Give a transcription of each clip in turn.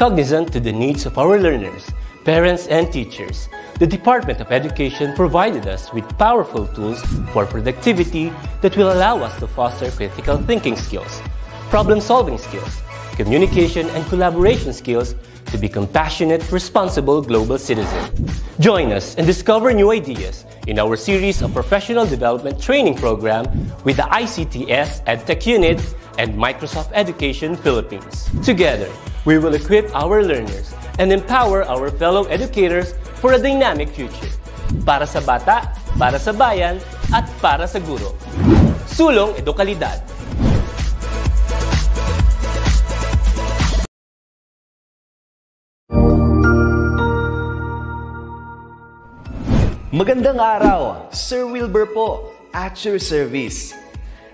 cognizant to the needs of our learners, parents, and teachers, the Department of Education provided us with powerful tools for productivity that will allow us to foster critical thinking skills, problem-solving skills, communication and collaboration skills to become compassionate, responsible global citizens. Join us and discover new ideas in our series of professional development training program with the ICTS EdTech Unit and Microsoft Education Philippines. Together, We will equip our learners and empower our fellow educators for a dynamic future. Para sa bata, para sa bayan, at para sa guro. Sulong Edukalidad. Magandang araw! Sir Wilbur po, at your service.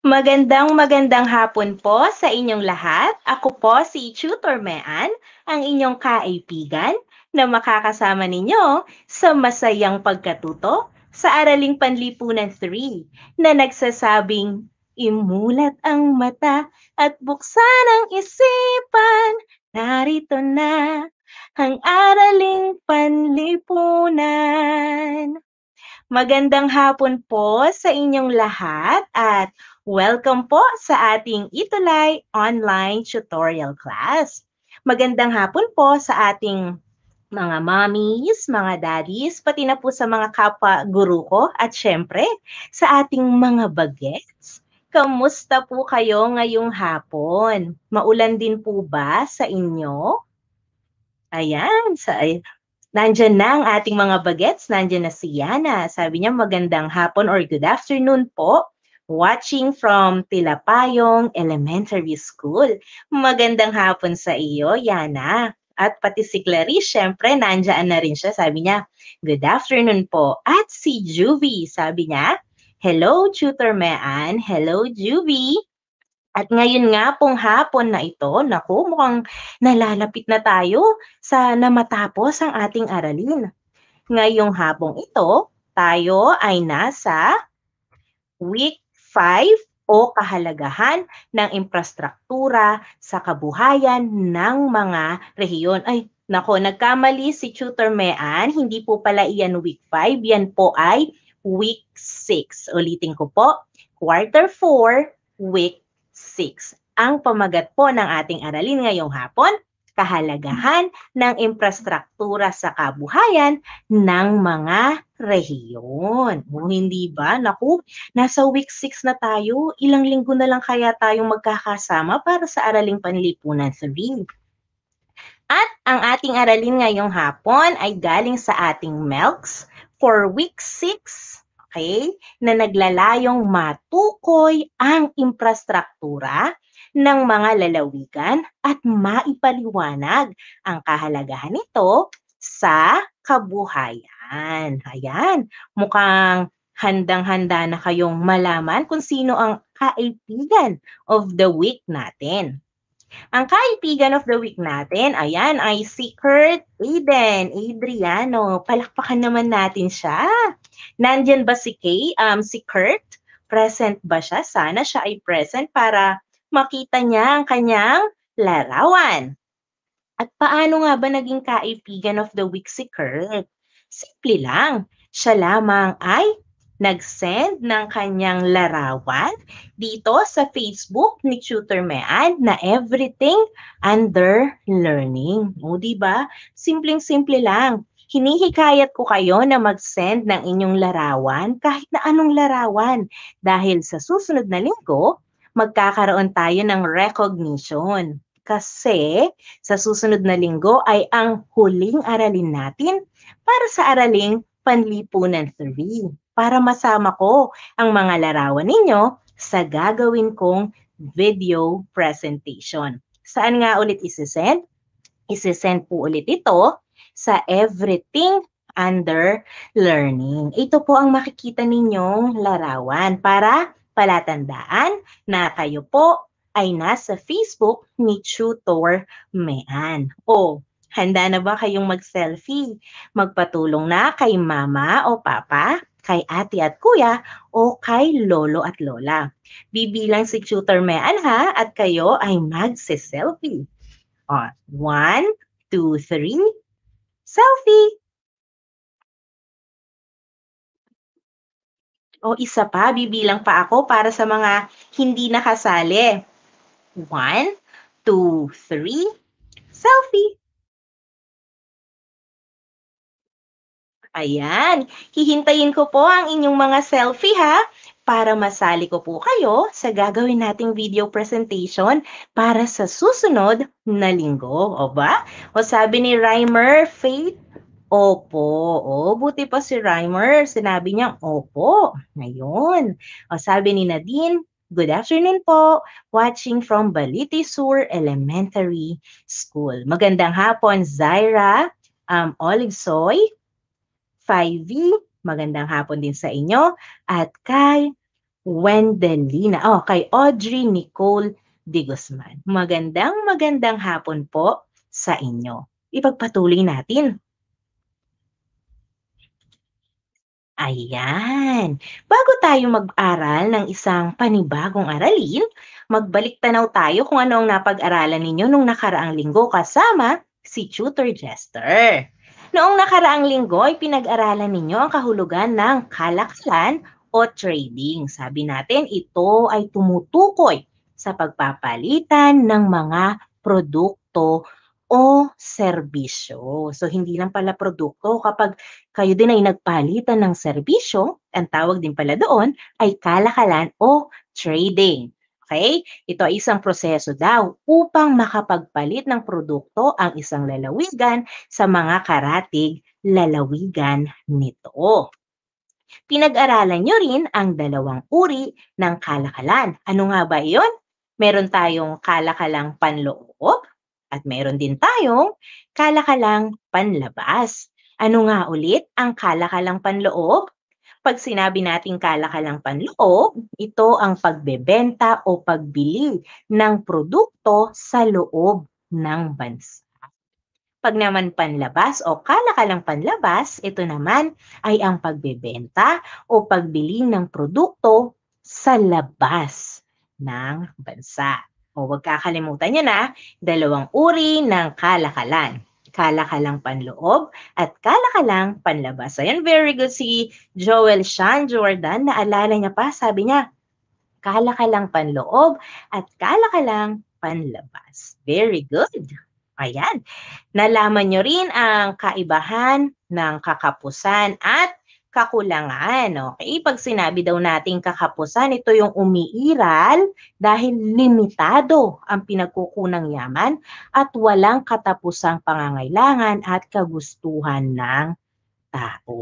Magandang magandang hapon po sa inyong lahat. Ako po si Tutor Mean, ang inyong kaibigan na makakasama ninyo sa masayang pagkatuto sa Araling Panlipunan 3 na nagsasabing imulat ang mata at buksan ang isipan. Narito na ang Araling Panlipunan. Magandang hapon po sa inyong lahat at Welcome po sa ating Itulay online tutorial class. Magandang hapon po sa ating mga mommies, mga daddies, pati na po sa mga kapwa guru ko at syempre sa ating mga bagets. Kamusta po kayo ngayong hapon? Maulan din po ba sa inyo? Ayan, sa, Nandyan na ang ating mga bagets, nandyan na si Yana. Sabi niya, magandang hapon or good afternoon po watching from Tilapayong Elementary School. Magandang hapon sa iyo, Yana. At pati si Clarice, syempre, nandyan na rin siya. Sabi niya, good afternoon po. At si Juvie, sabi niya, hello, Tutor Mean. Hello, Juvie. At ngayon nga pong hapon na ito, naku, mukhang nalalapit na tayo sa namatapos ang ating aralin. Ngayong hapong ito, tayo ay nasa week 5 o kahalagahan ng infrastruktura sa kabuhayan ng mga rehiyon. Ay, nako, nagkamali si Tutor Mean, hindi po pala iyan week 5, yan po ay week 6. Ulitin ko po, quarter 4, week 6. Ang pamagat po ng ating aralin ngayong hapon kahalagahan ng infrastruktura sa kabuhayan ng mga rehiyon. O, hindi ba? Naku, nasa week 6 na tayo. Ilang linggo na lang kaya tayong magkakasama para sa Araling Panlipunan 3. At ang ating aralin ngayong hapon ay galing sa ating MELCS for week 6 okay, na naglalayong matukoy ang infrastruktura ng mga lalawigan at maipaliwanag ang kahalagahan nito sa kabuhayan. Ayan, mukhang handang-handa na kayong malaman kung sino ang kaibigan of the week natin. Ang kaibigan of the week natin, ayan, ay si Kurt Aiden Adriano. Palakpakan naman natin siya. Nandyan ba si Kay, um, si Kurt? Present ba siya? Sana siya ay present para makita niya ang kanyang larawan. At paano nga ba naging kaibigan of the week si Kirk? Simple lang, siya lamang ay nag-send ng kanyang larawan dito sa Facebook ni Tutor Mead na everything under learning. O, di ba? Simpleng-simple lang. Hinihikayat ko kayo na mag-send ng inyong larawan kahit na anong larawan dahil sa susunod na linggo, magkakaroon tayo ng recognition. Kasi sa susunod na linggo ay ang huling aralin natin para sa araling Panlipunan 3 para masama ko ang mga larawan ninyo sa gagawin kong video presentation. Saan nga ulit isisend? Isisend po ulit ito sa everything under learning. Ito po ang makikita ninyong larawan para palatandaan na kayo po ay nasa Facebook ni Tutor Mean. O, handa na ba kayong mag-selfie? Magpatulong na kay mama o papa, kay ate at kuya, o kay lolo at lola. Bibilang si Tutor Mean ha, at kayo ay magse-selfie. O, one, two, three, selfie! O isa pa, bibilang pa ako para sa mga hindi nakasali. One, two, three, selfie. Ayan, hihintayin ko po ang inyong mga selfie ha para masali ko po kayo sa gagawin nating video presentation para sa susunod na linggo, o ba? O sabi ni Reimer, Faith Opo. O, buti pa si Rimer. Sinabi niyang opo. Ngayon. O, sabi ni Nadine, Good afternoon po, watching from Baliti Elementary School. Magandang hapon, Zaira, um, Olive Soy, 5V, magandang hapon din sa inyo, at kay Wendelina, oh, kay Audrey Nicole De Guzman. Magandang magandang hapon po sa inyo. Ipagpatuloy natin Ayan. Bago tayo mag-aral ng isang panibagong aralin, magbalik tanaw tayo kung ano ang napag-aralan ninyo nung nakaraang linggo kasama si Tutor Jester. Noong nakaraang linggo ay pinag-aralan ninyo ang kahulugan ng kalakalan o trading. Sabi natin, ito ay tumutukoy sa pagpapalitan ng mga produkto o serbisyo. So hindi lang pala produkto. Kapag kayo din ay nagpalitan ng serbisyo, ang tawag din pala doon ay kalakalan o trading. Okay? Ito ay isang proseso daw upang makapagpalit ng produkto ang isang lalawigan sa mga karatig lalawigan nito. Pinag-aralan nyo rin ang dalawang uri ng kalakalan. Ano nga ba iyon? Meron tayong kalakalang panloob at meron din tayong kalakalang panlabas. Ano nga ulit ang kalakalang panloob? Pag sinabi nating kalakalang panloob, ito ang pagbebenta o pagbili ng produkto sa loob ng bansa. Pag naman panlabas o kalakalang panlabas, ito naman ay ang pagbebenta o pagbili ng produkto sa labas ng bansa. O huwag kakalimutan niya na, dalawang uri ng kalakalan. Kalakalang panloob at kalakalang panlabas. So yan, very good si Joel Sean Jordan. Naalala niya pa, sabi niya, kalakalang panloob at kalakalang panlabas. Very good. Ayan. Nalaman niyo rin ang kaibahan ng kakapusan at kakulangan. Okay? Pag sinabi daw nating kakapusan, ito yung umiiral dahil limitado ang pinagkukunang yaman at walang katapusang pangangailangan at kagustuhan ng tao.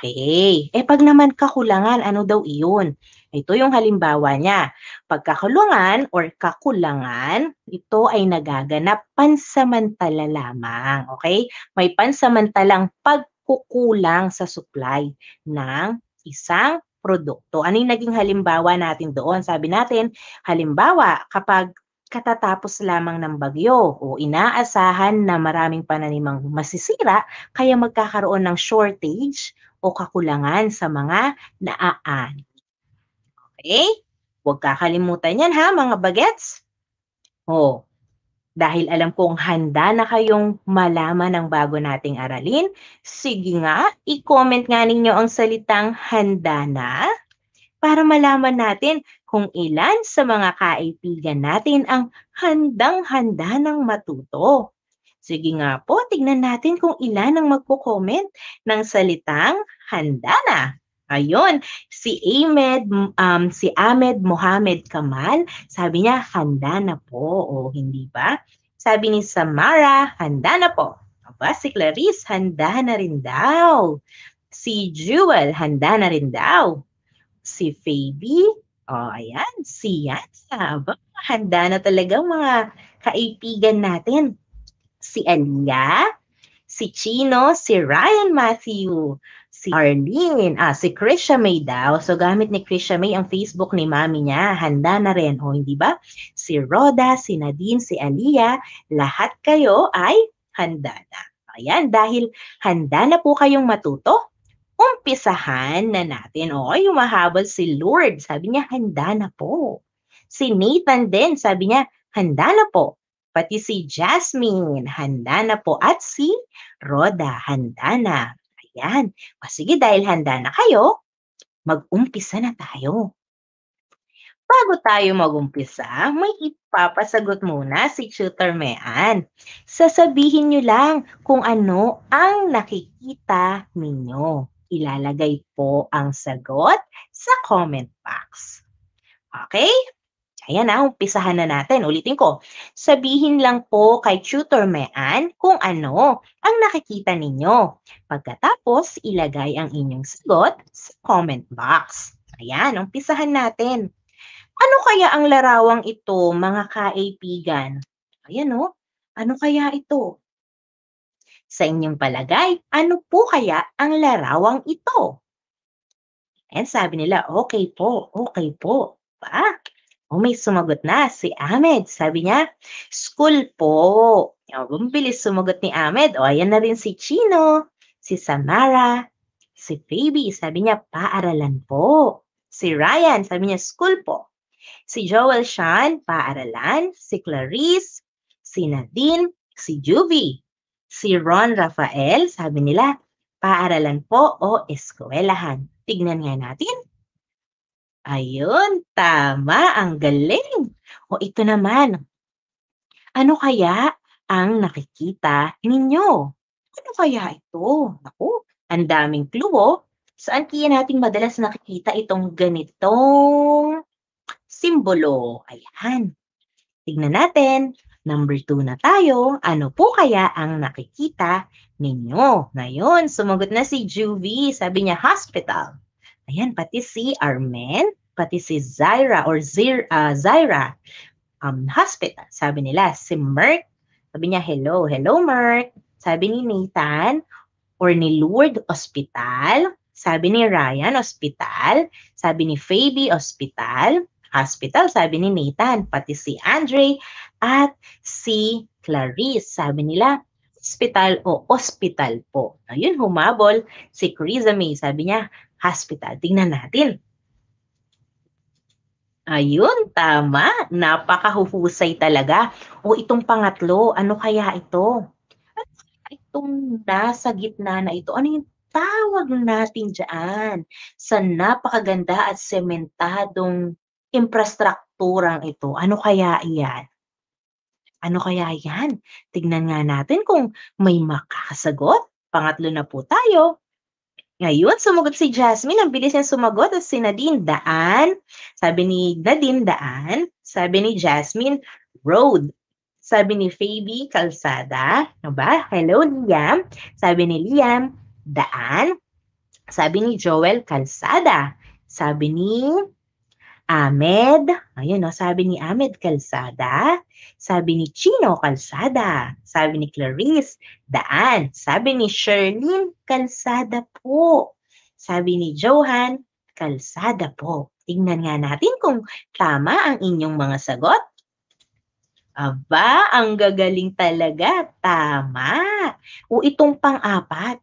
Okay. Eh pag naman kakulangan, ano daw iyon? Ito yung halimbawa niya. Pagkakakulangan or kakulangan, ito ay nagaganap pansamantala lamang. Okay? May pansamantalang pag kukulang sa supply ng isang produkto. Ano yung naging halimbawa natin doon? Sabi natin, halimbawa, kapag katatapos lamang ng bagyo o inaasahan na maraming pananimang masisira, kaya magkakaroon ng shortage o kakulangan sa mga naaan. Okay? Huwag kakalimutan yan ha, mga bagets. Oh, dahil alam kong handa na kayong malaman ang bago nating aralin, sige nga, i-comment nga ninyo ang salitang handa na para malaman natin kung ilan sa mga kaibigan natin ang handang-handa ng matuto. Sige nga po, tignan natin kung ilan ang magko-comment ng salitang handa na. Ayun, si Ahmed, um, si Ahmed Mohamed Kamal, sabi niya, handa na po, o hindi ba? Sabi ni Samara, handa na po. Aba, si Clarice, handa na rin daw. Si Jewel, handa na rin daw. Si Fabi, o oh, ayan, si Yana, aba, handa na talaga mga kaipigan natin. Si Alia, si Chino, si Ryan Matthew, si Arlene. Ah, si Krisha May daw. So, gamit ni Krisha May ang Facebook ni mami niya. Handa na rin, o, oh, hindi ba? Si Roda, si Nadine, si Alia, lahat kayo ay handa na. Ayan, dahil handa na po kayong matuto, umpisahan na natin. O, oh, humahabol si Lord. Sabi niya, handa na po. Si Nathan din, sabi niya, handa na po. Pati si Jasmine, handa na po. At si Roda, handa na. Yan. O sige, dahil handa na kayo, mag-umpisa na tayo. Bago tayo magumpisa, may ipapasagot muna si Tutor Mean. Sasabihin nyo lang kung ano ang nakikita ninyo. Ilalagay po ang sagot sa comment box. Okay? Ayan na, umpisahan na natin. Ulitin ko, sabihin lang po kay Tutor Mean kung ano ang nakikita ninyo. Pagkatapos, ilagay ang inyong sagot sa comment box. Ayan, umpisahan natin. Ano kaya ang larawang ito, mga kaibigan? Ayan o, oh, ano kaya ito? Sa inyong palagay, ano po kaya ang larawang ito? And sabi nila, okay po, okay po. Ba? oh, may sumagot na, si Ahmed. Sabi niya, school po. O, bumbilis sumagot ni Ahmed. O, ayan na rin si Chino, si Samara, si Baby. Sabi niya, paaralan po. Si Ryan, sabi niya, school po. Si Joel Sean, paaralan. Si Clarice, si Nadine, si Juvie. Si Ron Rafael, sabi nila, paaralan po o eskwelahan. Tignan nga natin Ayun, tama, ang galing. O ito naman, ano kaya ang nakikita ninyo? Ano kaya ito? Naku, ang daming clue oh. Saan kaya natin madalas nakikita itong ganitong simbolo? Ayan. Tignan natin. Number two na tayo. Ano po kaya ang nakikita ninyo? Ngayon, sumagot na si Juvie. Sabi niya, hospital. Ayan, pati si Armel, pati si Zaira or Zir, uh, Zaira um, hospital. Sabi nila, si Merck, sabi niya, hello, hello Merck. Sabi ni Nathan or ni Lord hospital. Sabi ni Ryan, hospital. Sabi ni Fabi, hospital. Hospital, sabi ni Nathan. Pati si Andre at si Clarice. Sabi nila, hospital o hospital po. Ayun, humabol si Carissa May. Sabi niya, hospital. Tingnan natin. Ayun, tama. Napakahuhusay talaga. O itong pangatlo, ano kaya ito? Ano itong nasa gitna na ito? Ano yung tawag natin dyan sa napakaganda at sementadong infrastrukturang ito? Ano kaya iyan? Ano kaya yan? Tignan nga natin kung may makasagot. Pangatlo na po tayo. Ngayon, sumagot si Jasmine. Ang bilis niya sumagot. At si Nadine, daan. Sabi ni Nadine, daan. Sabi ni Jasmine, road. Sabi ni Faby, kalsada. No ba? Hello, Liam. Sabi ni Liam, daan. Sabi ni Joel, kalsada. Sabi ni Ahmed, ayun o, sabi ni Ahmed Kalsada, sabi ni Chino Kalsada, sabi ni Clarice Daan, sabi ni Sherlyn Kalsada po, sabi ni Johan Kalsada po. Tingnan nga natin kung tama ang inyong mga sagot. Aba, ang gagaling talaga. Tama. O itong pang-apat.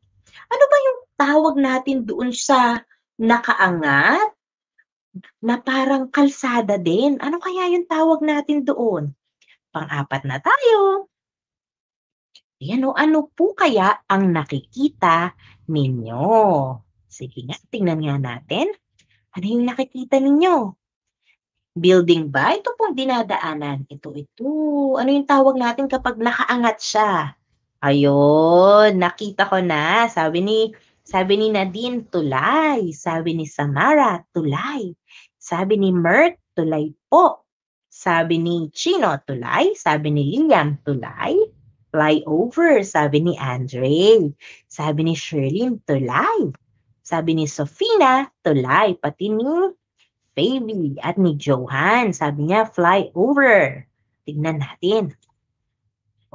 Ano ba yung tawag natin doon sa nakaangat? na parang kalsada din. Ano kaya yung tawag natin doon? Pang-apat na tayo. Yan o, ano po kaya ang nakikita ninyo? Sige nga, tingnan nga natin. Ano yung nakikita ninyo? Building ba? Ito pong dinadaanan. Ito, ito. Ano yung tawag natin kapag nakaangat siya? Ayun, nakita ko na. Sabi ni sabi ni Nadine, tulay. Sabi ni Samara, tulay. Sabi ni Mert, tulay po. Sabi ni Chino, tulay. Sabi ni Lilian, tulay. Flyover, sabi ni Andre. Sabi ni Sherlyn, tulay. Sabi ni Sofina, tulay. Pati ni Baby at ni Johan. Sabi niya, flyover. Tignan natin.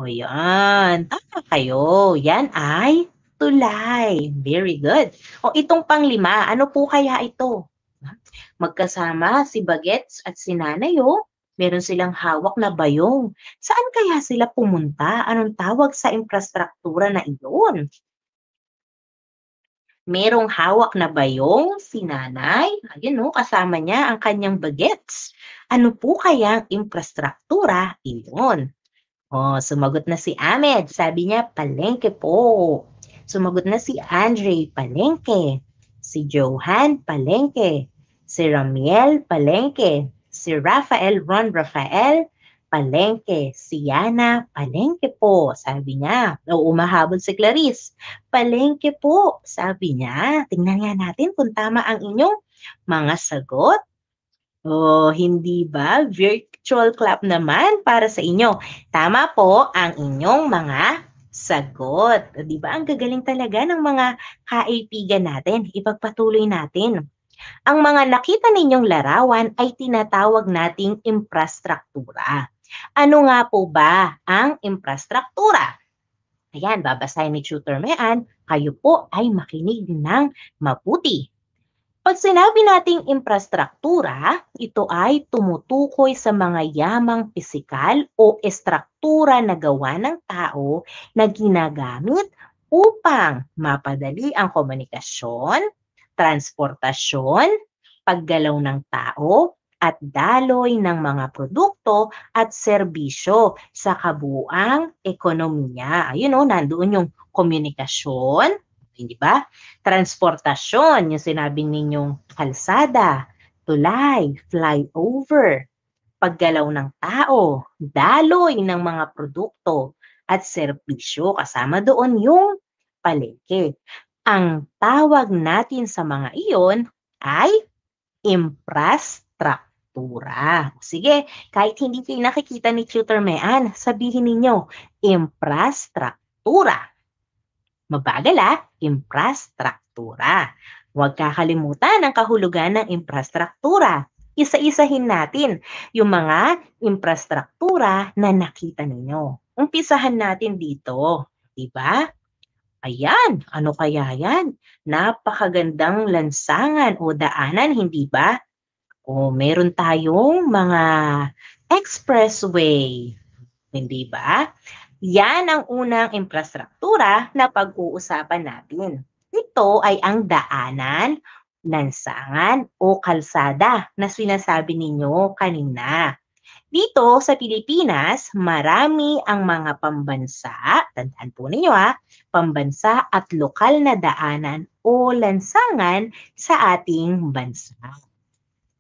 O yan, tama kayo. Yan ay tulay. Very good. O itong panglima, ano po kaya ito? Magkasama si Bagets at si Nanayo, oh. meron silang hawak na bayong. Saan kaya sila pumunta? Anong tawag sa infrastruktura na iyon? merong hawak na bayong si nanay, ayun oh, kasama niya ang kanyang bagets. Ano po kaya ang infrastruktura iyon? Oh, sumagot na si Ahmed. Sabi niya, palengke po. Sumagot na si Andre Palengke, si Johan Palengke, si Ramiel Palengke, si Rafael Ron Rafael Palengke, si Yana Palengke po, sabi niya. O umahabol si Clarice, Palengke po, sabi niya. Tingnan nga natin kung tama ang inyong mga sagot. Oh, hindi ba? Virtual clap naman para sa inyo. Tama po ang inyong mga sagot. Di ba? Ang gagaling talaga ng mga kaibigan natin. Ipagpatuloy natin. Ang mga nakita ninyong larawan ay tinatawag nating infrastruktura. Ano nga po ba ang infrastruktura? Ayan, babasahin ni Tutor Mayan, kayo po ay makinig ng mabuti pag sinabi nating infrastruktura, ito ay tumutukoy sa mga yamang pisikal o estruktura na gawa ng tao na ginagamit upang mapadali ang komunikasyon, transportasyon, paggalaw ng tao, at daloy ng mga produkto at serbisyo sa kabuang ekonomiya. Ayun o, oh, nandoon yung komunikasyon, natin, di ba? Transportasyon, yung sinabing ninyong kalsada, tulay, flyover, paggalaw ng tao, daloy ng mga produkto at serbisyo kasama doon yung palengke. Ang tawag natin sa mga iyon ay infrastructure struktura. Sige, kahit hindi kayo nakikita ni Tutor Mean, sabihin ninyo, infrastruktura. Mabagal ah, infrastruktura. Huwag kakalimutan ang kahulugan ng infrastruktura. Isa-isahin natin yung mga infrastruktura na nakita ninyo. Umpisahan natin dito, 'di ba? Ayan, ano kaya yan? Napakagandang lansangan o daanan, hindi ba? O meron tayong mga expressway, hindi ba? Yan ang unang infrastruktura na pag-uusapan natin. Ito ay ang daanan, lansangan o kalsada na sinasabi ninyo kanina. Dito sa Pilipinas, marami ang mga pambansa, tandaan po ninyo ha, pambansa at lokal na daanan o lansangan sa ating bansa.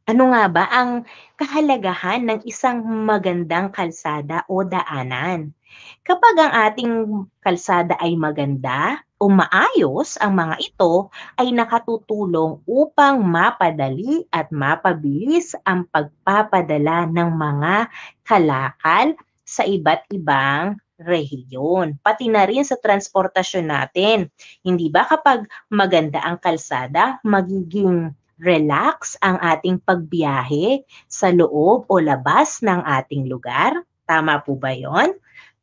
Ano nga ba ang kahalagahan ng isang magandang kalsada o daanan? Kapag ang ating kalsada ay maganda o maayos, ang mga ito ay nakatutulong upang mapadali at mapabilis ang pagpapadala ng mga kalakal sa iba't ibang rehiyon, pati na rin sa transportasyon natin. Hindi ba kapag maganda ang kalsada, magiging relax ang ating pagbiyahe sa loob o labas ng ating lugar? Tama po ba yon?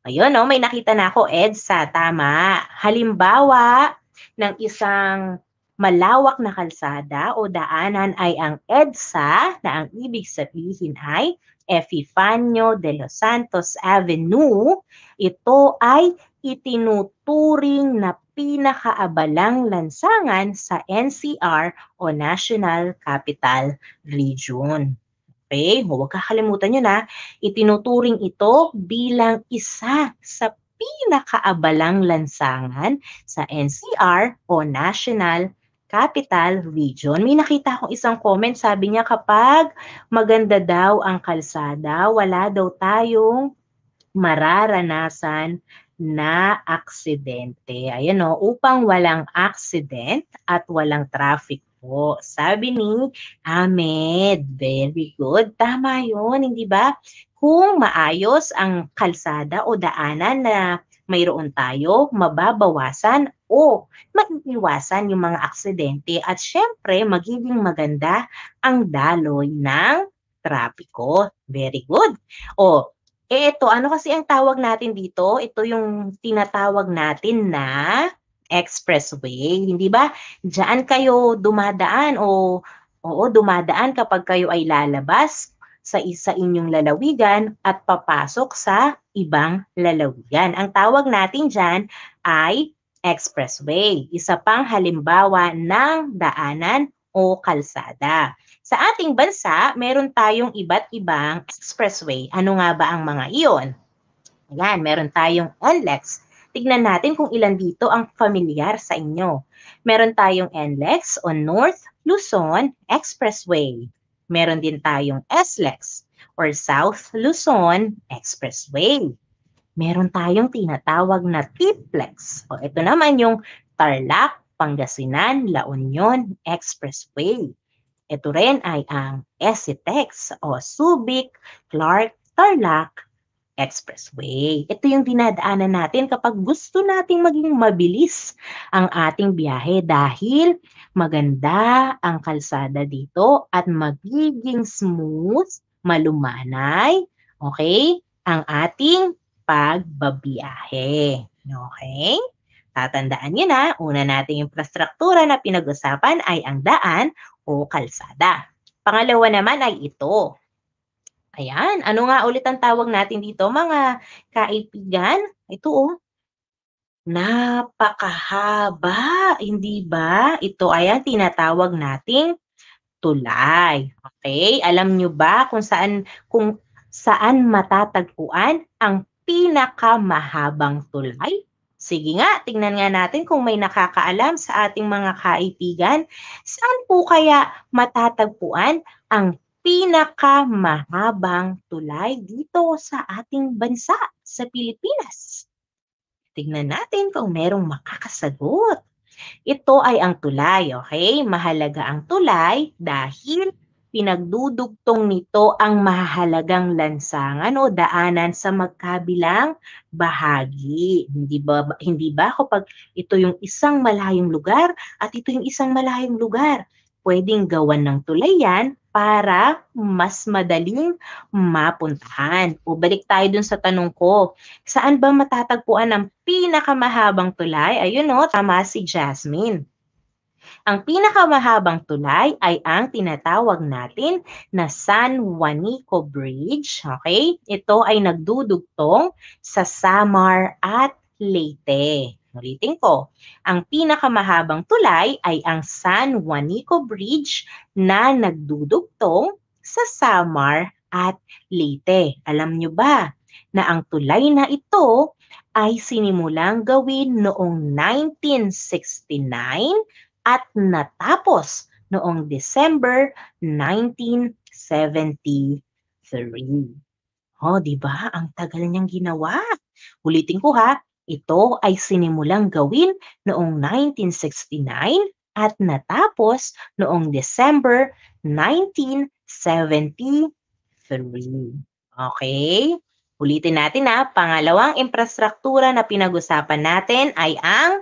Ayun, no? may nakita na ako, EDSA, tama. Halimbawa ng isang malawak na kalsada o daanan ay ang EDSA na ang ibig sabihin ay Epifanio de los Santos Avenue. Ito ay itinuturing na pinakaabalang lansangan sa NCR o National Capital Region. Okay? Huwag kakalimutan nyo na, itinuturing ito bilang isa sa pinakaabalang lansangan sa NCR o National Capital Region. May nakita akong isang comment, sabi niya kapag maganda daw ang kalsada, wala daw tayong mararanasan na aksidente. Ayan o, oh, upang walang aksident at walang traffic po. Sabi ni Ahmed. Very good. Tama yun, hindi ba? Kung maayos ang kalsada o daanan na mayroon tayo, mababawasan o maiiwasan yung mga aksidente at syempre magiging maganda ang daloy ng trapiko. Very good. O, eh ito, ano kasi ang tawag natin dito? Ito yung tinatawag natin na expressway, hindi ba? Diyan kayo dumadaan o oo, dumadaan kapag kayo ay lalabas sa isa inyong lalawigan at papasok sa ibang lalawigan. Ang tawag natin diyan ay expressway, isa pang halimbawa ng daanan o kalsada. Sa ating bansa, meron tayong iba't ibang expressway. Ano nga ba ang mga iyon? Ayan, meron tayong NLEX, tignan natin kung ilan dito ang familiar sa inyo. Meron tayong NLEX o North Luzon Expressway. Meron din tayong SLEX or South Luzon Expressway. Meron tayong tinatawag na TPLEX. O ito naman yung Tarlac, Pangasinan, La Union Expressway. Ito rin ay ang SETEX o Subic, Clark, Tarlac, expressway. Ito yung dinadaanan natin kapag gusto nating maging mabilis ang ating biyahe dahil maganda ang kalsada dito at magiging smooth, malumanay, okay, ang ating pagbabiyahe. Okay? Tatandaan niyo na, una nating infrastruktura na pinag-usapan ay ang daan o kalsada. Pangalawa naman ay ito, Ayan, ano nga ulit ang tawag natin dito mga kaibigan? Ito oh. Napakahaba, hindi ba? Ito ayan tinatawag nating tulay. Okay? Alam nyo ba kung saan kung saan matatagpuan ang pinakamahabang tulay? Sige nga, tingnan nga natin kung may nakakaalam sa ating mga kaibigan, saan po kaya matatagpuan ang pinakamahabang tulay dito sa ating bansa, sa Pilipinas. Tingnan natin kung merong makakasagot. Ito ay ang tulay, okay? Mahalaga ang tulay dahil pinagdudugtong nito ang mahalagang lansangan o daanan sa magkabilang bahagi. Hindi ba hindi ba kapag ito yung isang malayong lugar at ito yung isang malayong lugar, pwedeng gawan ng tulay yan para mas madaling mapuntahan. O balik tayo dun sa tanong ko, saan ba matatagpuan ang pinakamahabang tulay? Ayun o, tama si Jasmine. Ang pinakamahabang tulay ay ang tinatawag natin na San Juanico Bridge. Okay? Ito ay nagdudugtong sa Samar at Leyte. Ulitin ko, ang pinakamahabang tulay ay ang San Juanico Bridge na nagdudugtong sa Samar at Leyte. Alam nyo ba na ang tulay na ito ay sinimulang gawin noong 1969 at natapos noong December 1973. Oh, di ba? Ang tagal niyang ginawa. Ulitin ko ha, ito ay sinimulang gawin noong 1969 at natapos noong December 1973. Okay? Ulitin natin na pangalawang infrastruktura na pinag-usapan natin ay ang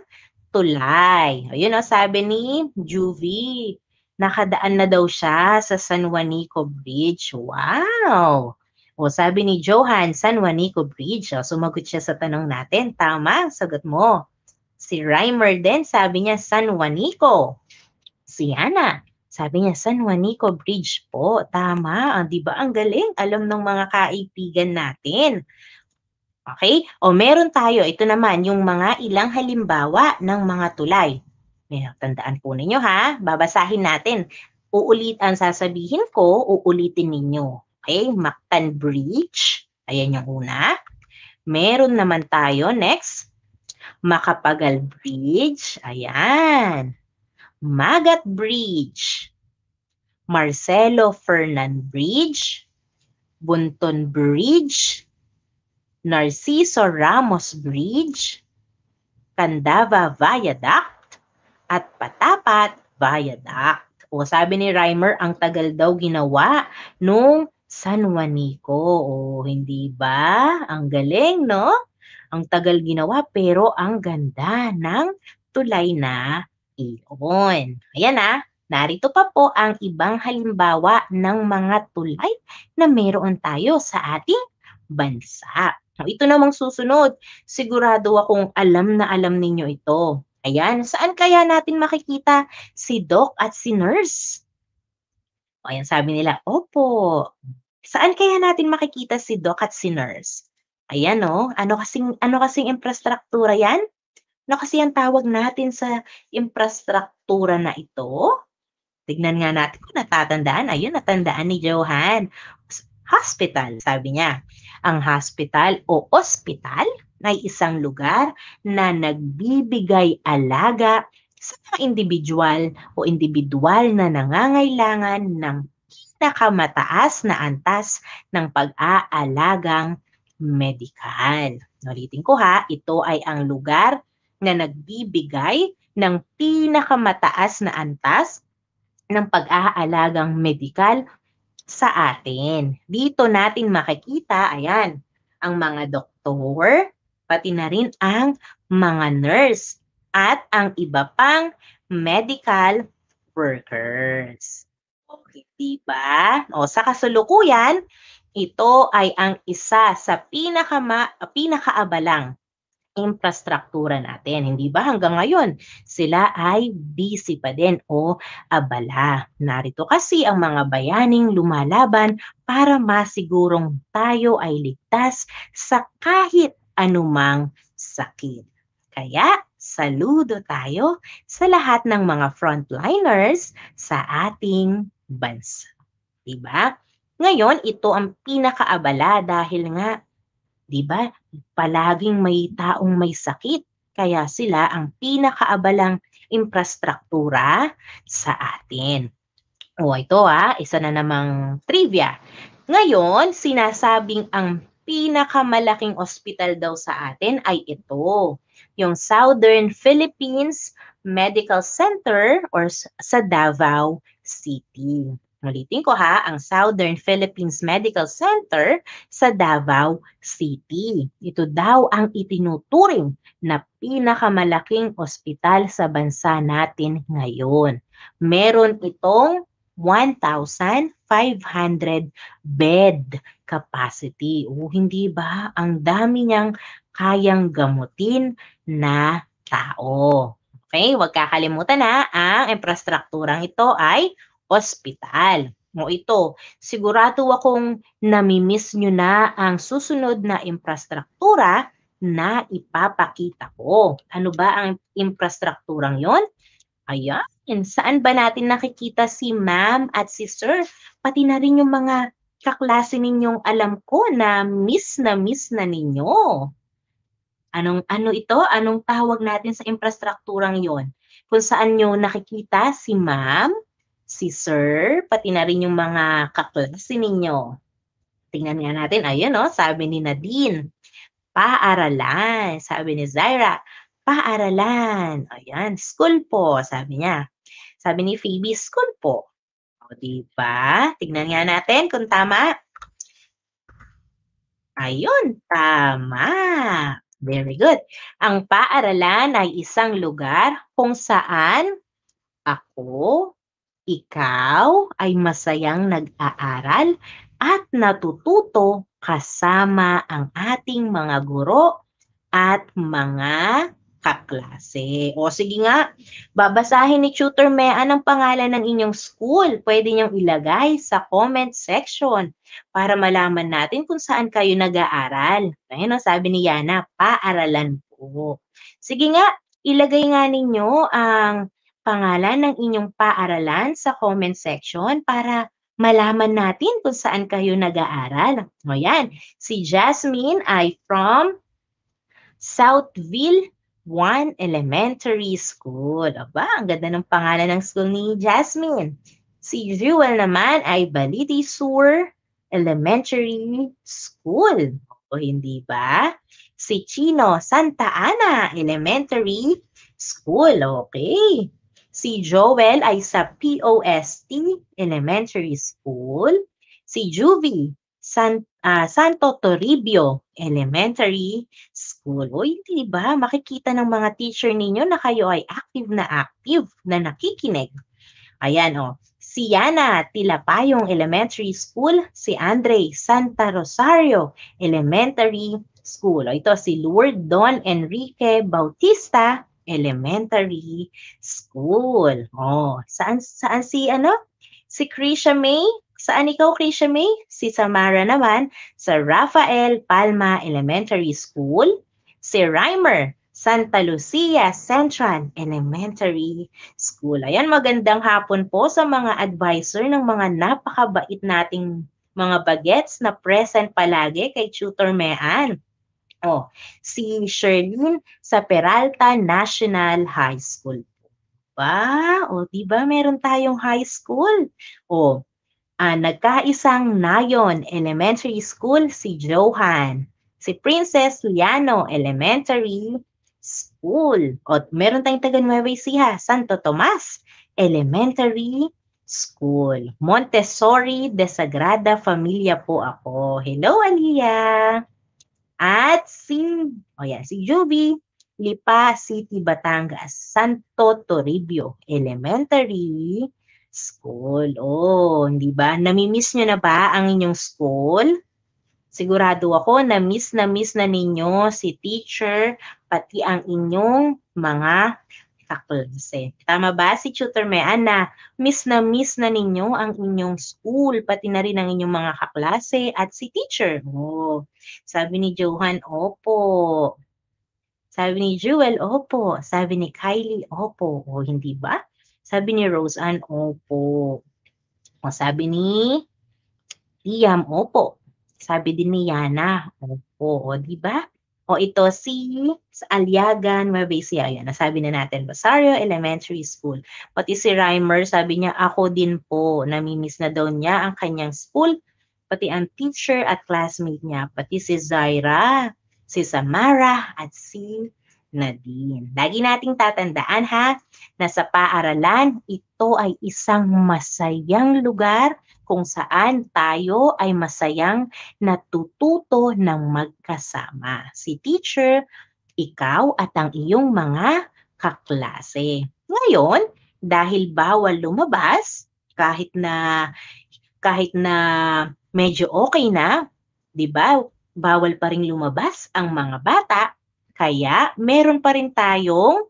tulay. Ayun o, oh, sabi ni Juvie, nakadaan na daw siya sa San Juanico Bridge. Wow! O sabi ni Johan San Juanico Bridge, o, sumagot siya sa tanong natin. Tama, sagot mo. Si Reimer din, sabi niya San Juanico. Si Ana, sabi niya San Juanico Bridge po. Tama, ah, di ba? Ang galing. Alam ng mga kaibigan natin. Okay? O meron tayo, ito naman, yung mga ilang halimbawa ng mga tulay. May Tandaan po ninyo ha, babasahin natin. Uulit ang sasabihin ko, uulitin ninyo. Okay, Mactan Bridge. Ayan yung una. Meron naman tayo, next, Makapagal Bridge. Ayan. Magat Bridge. Marcelo Fernan Bridge. Bunton Bridge. Narciso Ramos Bridge. Candava Viaduct. At Patapat Viaduct. O sabi ni Rimer, ang tagal daw ginawa nung San Juanico. O, hindi ba? Ang galing, no? Ang tagal ginawa pero ang ganda ng tulay na iyon. Ayan na. Ah. Narito pa po ang ibang halimbawa ng mga tulay na meron tayo sa ating bansa. Ito namang susunod, sigurado akong alam na alam ninyo ito. Ayan, saan kaya natin makikita si Doc at si Nurse? Ayan, sabi nila, opo. Saan kaya natin makikita si doc at si nurse? Ayan no, oh, ano kasing, ano kasing infrastruktura yan? Ano kasi ang tawag natin sa infrastruktura na ito? Tignan nga natin kung natatandaan. Ayun, natandaan ni Johan. Hospital, sabi niya. Ang hospital o ospital na isang lugar na nagbibigay alaga sa mga individual o individual na nangangailangan ng nakamataas na antas ng pag-aalagang medikal. Ulitin ko ha, ito ay ang lugar na nagbibigay ng pinakamataas na antas ng pag-aalagang medikal sa atin. Dito natin makikita, ayan, ang mga doktor, pati na rin ang mga nurse at ang iba pang medical workers. Okay, diba? O, sa kasulukuyan, ito ay ang isa sa pinakama, pinakaabalang infrastruktura natin. Hindi ba hanggang ngayon sila ay busy pa din o abala. Narito kasi ang mga bayaning lumalaban para masigurong tayo ay ligtas sa kahit anumang sakit. Kaya saludo tayo sa lahat ng mga frontliners sa ating bansa. Diba? Ngayon, ito ang pinakaabala dahil nga, diba, palaging may taong may sakit. Kaya sila ang pinakaabalang infrastruktura sa atin. O ito ah, isa na namang trivia. Ngayon, sinasabing ang pinakamalaking ospital daw sa atin ay ito yung Southern Philippines Medical Center or sa Davao City. Ulitin ko ha, ang Southern Philippines Medical Center sa Davao City. Ito daw ang itinuturing na pinakamalaking ospital sa bansa natin ngayon. Meron itong 1,500 bed capacity. O hindi ba? Ang dami niyang kayang gamutin na tao. Okay, huwag kakalimutan na ang infrastrukturang ito ay ospital mo ito. Sigurado akong namimiss nyo na ang susunod na infrastruktura na ipapakita ko. Ano ba ang infrastrukturang yon? Ayan, saan ba natin nakikita si ma'am at si sir? Pati na rin yung mga kaklase ninyong alam ko na miss na miss na ninyo. Anong ano ito? Anong tawag natin sa infrastrukturang 'yon? Kung saan niyo nakikita si ma'am, si sir, pati na rin yung mga kaklase ninyo. Tingnan nga natin, ayun no, oh, sabi ni Nadine, paaralan. Sabi ni Zaira, paaralan. Ayan, school po, sabi niya. Sabi ni Phoebe, school po. O, diba? Tingnan nga natin kung tama. Ayun, tama. Very good. Ang paaralan ay isang lugar kung saan ako, ikaw ay masayang nag-aaral at natututo kasama ang ating mga guro at mga kaklase. O sige nga, babasahin ni Tutor Mea anong pangalan ng inyong school. Pwede niyong ilagay sa comment section para malaman natin kung saan kayo nag-aaral. Ayun ang sabi ni Yana, paaralan po. Sige nga, ilagay nga ninyo ang pangalan ng inyong paaralan sa comment section para malaman natin kung saan kayo nag-aaral. O yan, si Jasmine ay from Southville, One Elementary School. Aba, ang ganda ng pangalan ng school ni Jasmine. Si Jewel naman ay Baliti Elementary School. O hindi ba? Si Chino Santa Ana Elementary School. Okay. Si Joel ay sa POST Elementary School. Si Juvie San uh, Santo Toribio Elementary School. O hindi ba makikita ng mga teacher ninyo na kayo ay active na active na nakikinig? Ayan o, oh. si Yana Tilapayong Elementary School, si Andre Santa Rosario Elementary School. O, oh, ito si Lord Don Enrique Bautista Elementary School. Oh, saan saan si ano? Si Krisha May Saan ikaw, Krisha May? Si Samara naman sa Rafael Palma Elementary School. Si Reimer, Santa Lucia Central Elementary School. Ayan, magandang hapon po sa mga advisor ng mga napakabait nating mga bagets na present palagi kay Tutor Mean. Oh, si Sherlyn sa Peralta National High School. Ba, wow, o oh, 'di ba meron tayong high school? Oh, uh, nagkaisang Nayon Elementary School si Johan, si Princess Liano Elementary School, at meron tayong taga Nueva Ecija, Santo Tomas Elementary School. Montessori de Sagrada Familia po ako. Hello, Alia! At si, oh yeah, si Juby, Lipa City, Batangas, Santo Toribio Elementary School. Oh, hindi ba? Namimiss nyo na ba ang inyong school? Sigurado ako na miss na miss na ninyo si teacher pati ang inyong mga kaklase. Tama ba si Tutor Mean na miss na miss na ninyo ang inyong school pati na rin ang inyong mga kaklase at si teacher. Oh, sabi ni Johan, opo. Sabi ni Jewel, opo. Sabi ni Kylie, opo. O oh, hindi ba? Sabi ni Rose Roseanne, opo. O sabi ni Liam, opo. Sabi din ni Yana, opo. O diba? O ito si sa Aliagan, Nueva Ecija. Ayan, nasabi na natin, Rosario Elementary School. Pati si Reimer, sabi niya, ako din po. Namimiss na daw niya ang kanyang school, pati ang teacher at classmate niya, pati si Zaira, si Samara, at si na din. Lagi nating tatandaan ha, na sa paaralan, ito ay isang masayang lugar kung saan tayo ay masayang natututo ng magkasama. Si teacher, ikaw at ang iyong mga kaklase. Ngayon, dahil bawal lumabas, kahit na kahit na medyo okay na, 'di ba? Bawal pa ring lumabas ang mga bata kaya meron pa rin tayong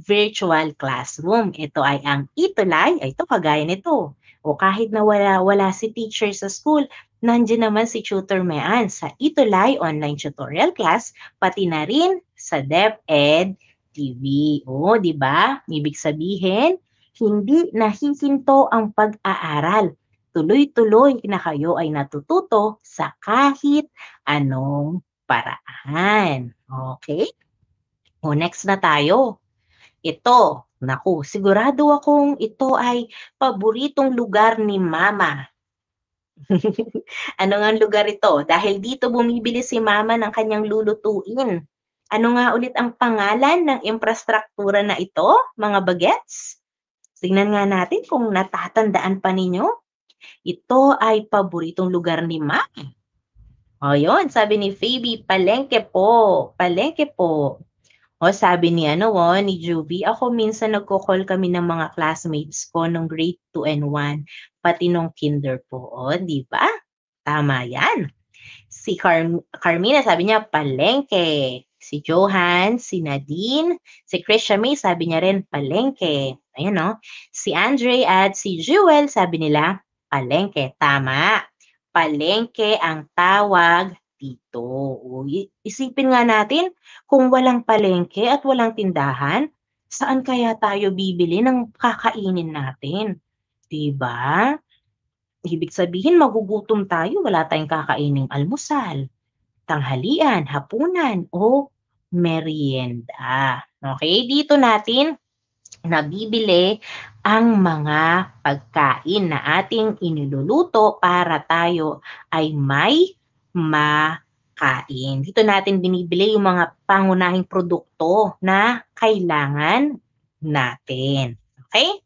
virtual classroom. Ito ay ang itulay, ito kagaya nito. O kahit na wala, wala si teacher sa school, nandiyan naman si Tutor Mean sa itulay online tutorial class, pati na rin sa DepEd TV. O, di ba? Ibig sabihin, hindi nahihinto ang pag-aaral. Tuloy-tuloy na kayo ay natututo sa kahit anong paraan. Okay? O next na tayo. Ito, naku, sigurado akong ito ay paboritong lugar ni mama. ano nga lugar ito? Dahil dito bumibili si mama ng kanyang lulutuin. Ano nga ulit ang pangalan ng infrastruktura na ito, mga bagets? Tingnan nga natin kung natatandaan pa ninyo. Ito ay paboritong lugar ni mama. O yun, sabi ni Phoebe, palengke po, palengke po. O sabi ni ano o, ni Juvie, ako minsan nagko-call kami ng mga classmates ko nung grade 2 and 1, pati nung kinder po. O, di ba? Tama yan. Si Car- Carmina, sabi niya, palengke. Si Johan, si Nadine, si Krisha May, sabi niya rin, palengke. Ayan o. Si Andre at si Jewel, sabi nila, palengke. Tama palengke ang tawag dito. O, isipin nga natin, kung walang palengke at walang tindahan, saan kaya tayo bibili ng kakainin natin? 'Di ba? Ibig sabihin, magugutom tayo, wala tayong kakaining almusal, tanghalian, hapunan, o merienda. Okay, dito natin nabibili ang mga pagkain na ating iniluluto para tayo ay may makain. Dito natin binibili yung mga pangunahing produkto na kailangan natin. Okay?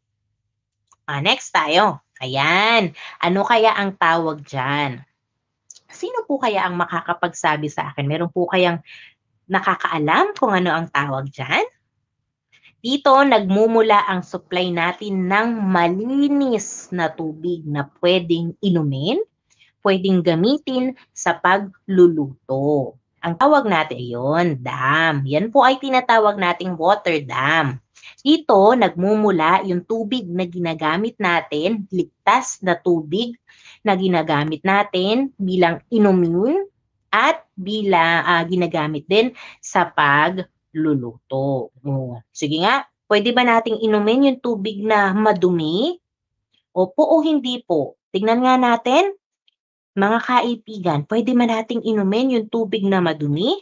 Ah, next tayo. Ayan. Ano kaya ang tawag dyan? Sino po kaya ang makakapagsabi sa akin? Meron po kayang nakakaalam kung ano ang tawag dyan? Dito nagmumula ang supply natin ng malinis na tubig na pwedeng inumin, pwedeng gamitin sa pagluluto. Ang tawag natin yon dam. Yan po ay tinatawag nating water dam. Dito nagmumula yung tubig na ginagamit natin, ligtas na tubig na ginagamit natin bilang inumin at bilang uh, ah, ginagamit din sa pag luluto. Mm. Sige nga, pwede ba nating inumin yung tubig na madumi? Opo o hindi po? Tignan nga natin. Mga kaibigan, pwede ba nating inumin yung tubig na madumi?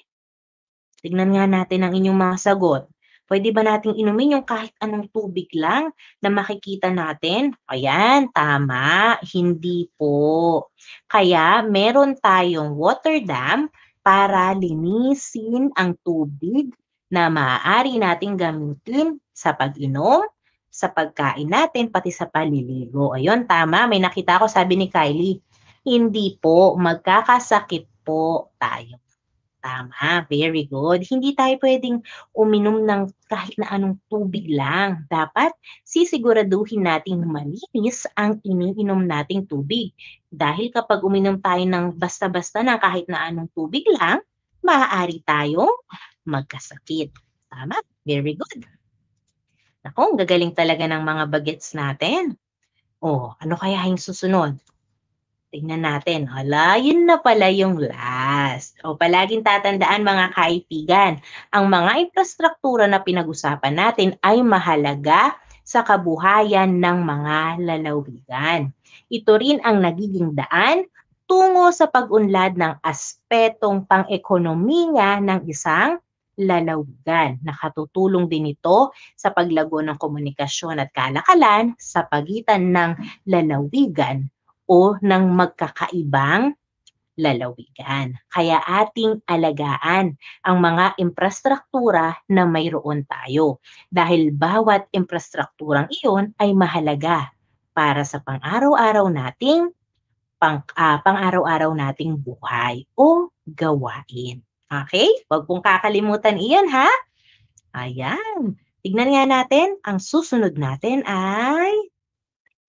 Tignan nga natin ang inyong mga sagot. Pwede ba nating inumin yung kahit anong tubig lang na makikita natin? Ayan, tama. Hindi po. Kaya meron tayong water dam para linisin ang tubig na maaari nating gamitin sa pag-inom, sa pagkain natin, pati sa paliligo. Ayun, tama. May nakita ako, sabi ni Kylie, hindi po, magkakasakit po tayo. Tama, very good. Hindi tayo pwedeng uminom ng kahit na anong tubig lang. Dapat sisiguraduhin natin malinis ang iniinom nating tubig. Dahil kapag uminom tayo ng basta-basta ng kahit na anong tubig lang, maaari tayong magkasakit. Tama? Very good. Naku, gagaling talaga ng mga bagets natin. O, oh, ano kaya yung susunod? Tingnan natin. Hala, yun na pala yung last. O, oh, palaging tatandaan mga kaipigan, ang mga infrastruktura na pinag-usapan natin ay mahalaga sa kabuhayan ng mga lalawigan. Ito rin ang nagiging daan tungo sa pag-unlad ng aspetong pang-ekonomiya ng isang lalawigan. Nakatutulong din ito sa paglago ng komunikasyon at kalakalan sa pagitan ng lalawigan o ng magkakaibang lalawigan. Kaya ating alagaan ang mga infrastruktura na mayroon tayo dahil bawat infrastrukturang iyon ay mahalaga para sa pang-araw-araw nating pang, uh, pang-araw-araw nating buhay o gawain. Okay? Huwag pong kakalimutan iyan ha. Ayan. Tignan nga natin, ang susunod natin ay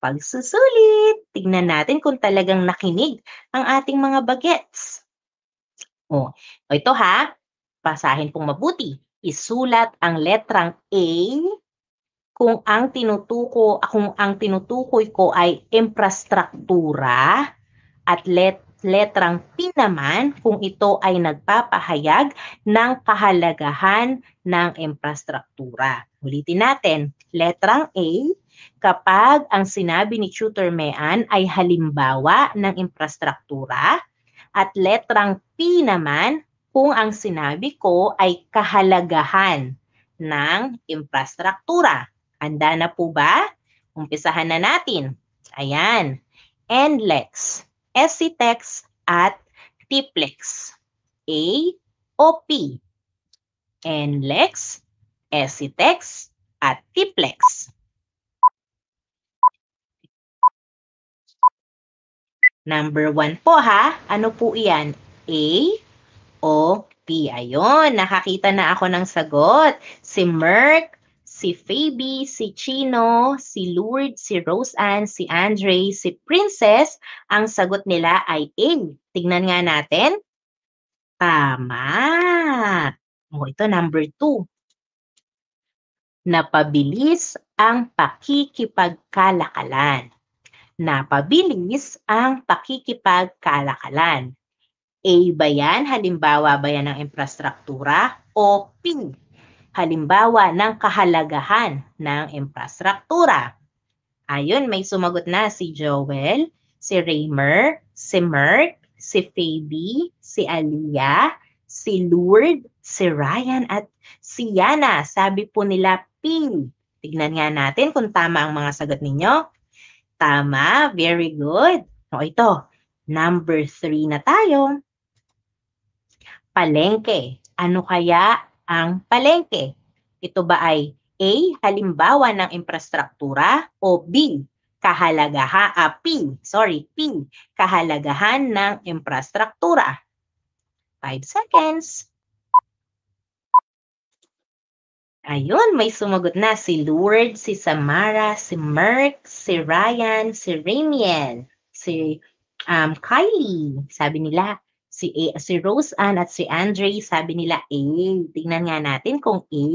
pagsusulit. Tignan natin kung talagang nakinig ang ating mga bagets. O, oh, o ito ha, pasahin pong mabuti. Isulat ang letrang A kung ang tinutuko kung ang tinutukoy ko ay infrastruktura at let letrang P naman kung ito ay nagpapahayag ng kahalagahan ng infrastruktura. Ulitin natin, letrang A kapag ang sinabi ni Tutor Mean ay halimbawa ng infrastruktura at letrang P naman kung ang sinabi ko ay kahalagahan ng infrastruktura. Handa na po ba? Umpisahan na natin. Ayan. Endless. SCTEX at TPLEX. A o P. NLEX, SCTEX at TPLEX. Number 1 po ha. Ano po iyan? A o P. Ayun, nakakita na ako ng sagot. Si Merck si Fabi, si Chino, si Lourdes, si Rose Ann, si Andre, si Princess, ang sagot nila ay A. Tignan nga natin. Tama. O, oh, ito number two. Napabilis ang pakikipagkalakalan. Napabilis ang pakikipagkalakalan. A ba yan? Halimbawa ba yan ng infrastruktura? O P? halimbawa ng kahalagahan ng infrastruktura. Ayun, may sumagot na si Joel, si Raymer, si Merck, si Fabi, si Aliyah, si Lourdes, si Ryan at si Yana. Sabi po nila pink. Tignan nga natin kung tama ang mga sagot ninyo. Tama, very good. O ito, number 3 na tayo. Palengke. Ano kaya ang palengke? Ito ba ay A. Halimbawa ng infrastruktura o B. Kahalagahan, ah, P, sorry, P. Kahalagahan ng infrastruktura. 5 seconds. Ayun, may sumagot na si Lourdes, si Samara, si Merck, si Ryan, si Ramian, si um, Kylie. Sabi nila, Si, A, si Rose Ann at si Andre, sabi nila A. Tingnan nga natin kung A.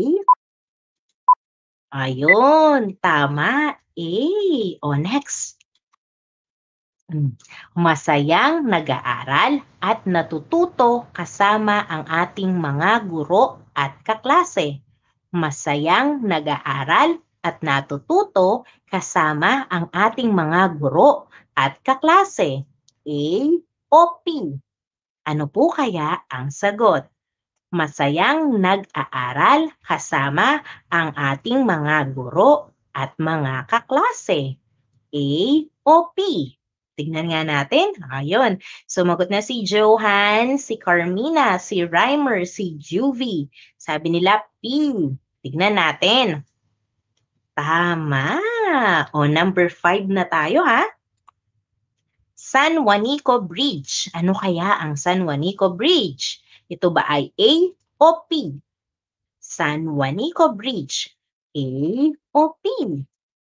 Ayun, tama. A. O, next. Hmm. Masayang nag-aaral at natututo kasama ang ating mga guro at kaklase. Masayang nag-aaral at natututo kasama ang ating mga guro at kaklase. A o P. Ano po kaya ang sagot? Masayang nag-aaral kasama ang ating mga guro at mga kaklase. A o P? Tignan nga natin. Ayun. Sumagot na si Johan, si Carmina, si Rimer, si Juvie. Sabi nila P. Tignan natin. Tama. O, number 5 na tayo ha. San Juanico Bridge. Ano kaya ang San Juanico Bridge? Ito ba ay A o P? San Juanico Bridge. A o P?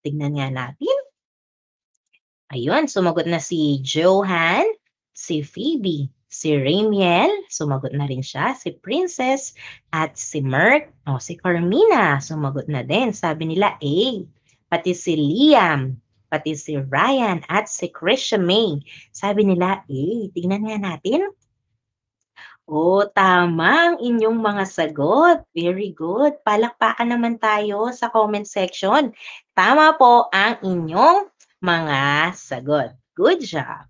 Tignan nga natin. Ayun, sumagot na si Johan, si Phoebe, si Ramiel, sumagot na rin siya, si Princess, at si Merck, o si Carmina, sumagot na din. Sabi nila A. Pati si Liam, pati si Ryan at si Krisha May. Sabi nila, eh, tignan nga natin. Oh, tama ang inyong mga sagot. Very good. Palakpakan naman tayo sa comment section. Tama po ang inyong mga sagot. Good job!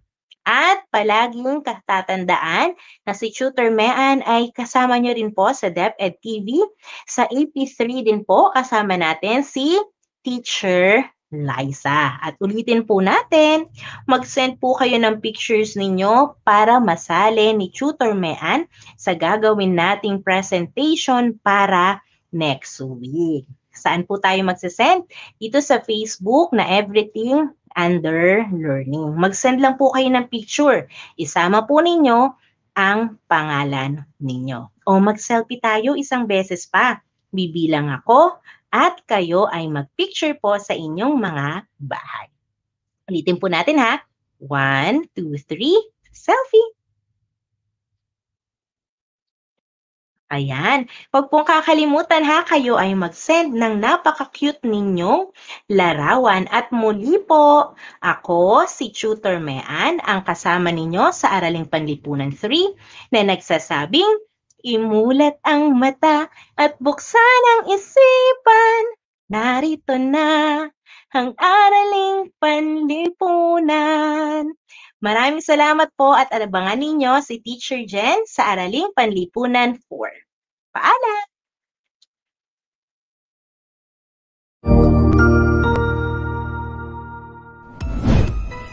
At palaging katatandaan na si Tutor Mean ay kasama niyo rin po sa DepEd TV. Sa AP3 e din po kasama natin si Teacher Liza. At ulitin po natin, mag-send po kayo ng pictures ninyo para masali ni Tutor Mean sa gagawin nating presentation para next week. Saan po tayo magsisend? Ito sa Facebook na Everything Under Learning. Mag-send lang po kayo ng picture. Isama po ninyo ang pangalan ninyo. O mag-selfie tayo isang beses pa. Bibilang ako at kayo ay mag-picture po sa inyong mga bahay. Ulitin po natin ha. One, two, three, selfie! Ayan. Huwag pong kakalimutan ha, kayo ay mag-send ng napaka-cute ninyong larawan. At muli po, ako si Tutor Mean, ang kasama ninyo sa Araling Panlipunan 3 na nagsasabing Imulat ang mata at buksan ang isipan. Narito na ang araling panlipunan. Maraming salamat po at alabangan ninyo si Teacher Jen sa Araling Panlipunan 4. Paalam!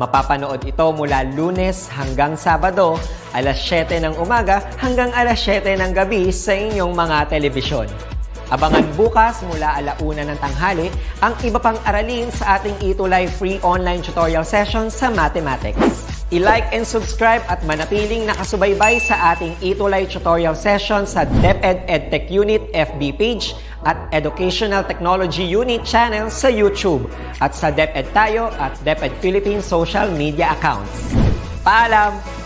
Mapapanood ito mula lunes hanggang Sabado, alas 7 ng umaga hanggang alas 7 ng gabi sa inyong mga telebisyon. Abangan bukas mula alauna ng tanghali ang iba pang aralin sa ating Itulay free online tutorial session sa mathematics. I-like and subscribe at manatiling nakasubaybay sa ating Itulay tutorial session sa DepEd EdTech Unit FB page at Educational Technology Unit channel sa YouTube at sa DepEd Tayo at DepEd Philippines social media accounts. Paalam!